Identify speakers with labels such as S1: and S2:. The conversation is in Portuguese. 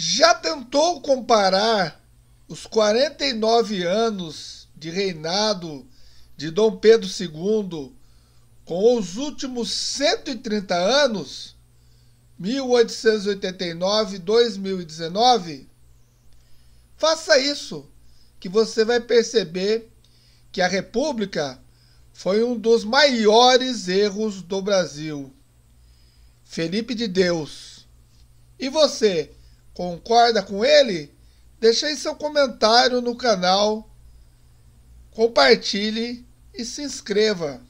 S1: já tentou comparar os 49 anos de reinado de Dom Pedro II com os últimos 130 anos, 1889-2019? Faça isso, que você vai perceber que a República foi um dos maiores erros do Brasil. Felipe de Deus. E você? Concorda com ele? Deixe aí seu comentário no canal, compartilhe e se inscreva.